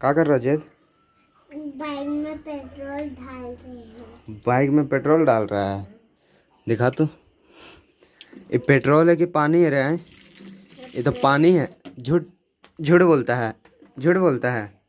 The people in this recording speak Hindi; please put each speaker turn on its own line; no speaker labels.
का कर रहा जैद
बाइक में पेट्रोल डाल रहे हैं
बाइक में पेट्रोल डाल रहा है दिखा तो ये पेट्रोल है कि पानी है रहा है ये तो पानी है झूठ झूठ बोलता है झूठ बोलता है